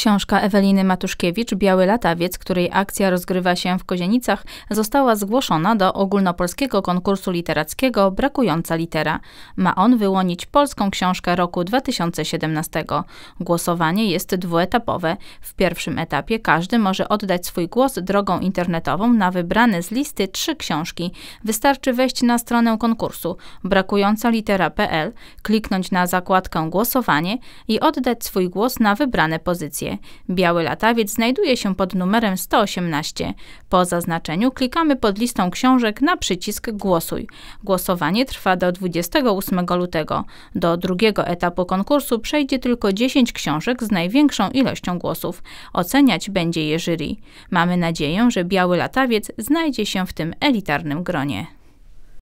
Książka Eweliny Matuszkiewicz, Biały Latawiec, której akcja rozgrywa się w Kozienicach, została zgłoszona do ogólnopolskiego konkursu literackiego Brakująca Litera. Ma on wyłonić polską książkę roku 2017. Głosowanie jest dwuetapowe. W pierwszym etapie każdy może oddać swój głos drogą internetową na wybrane z listy trzy książki. Wystarczy wejść na stronę konkursu brakująca litera.pl, kliknąć na zakładkę Głosowanie i oddać swój głos na wybrane pozycje. Biały Latawiec znajduje się pod numerem 118. Po zaznaczeniu klikamy pod listą książek na przycisk Głosuj. Głosowanie trwa do 28 lutego. Do drugiego etapu konkursu przejdzie tylko 10 książek z największą ilością głosów. Oceniać będzie je jury. Mamy nadzieję, że Biały Latawiec znajdzie się w tym elitarnym gronie.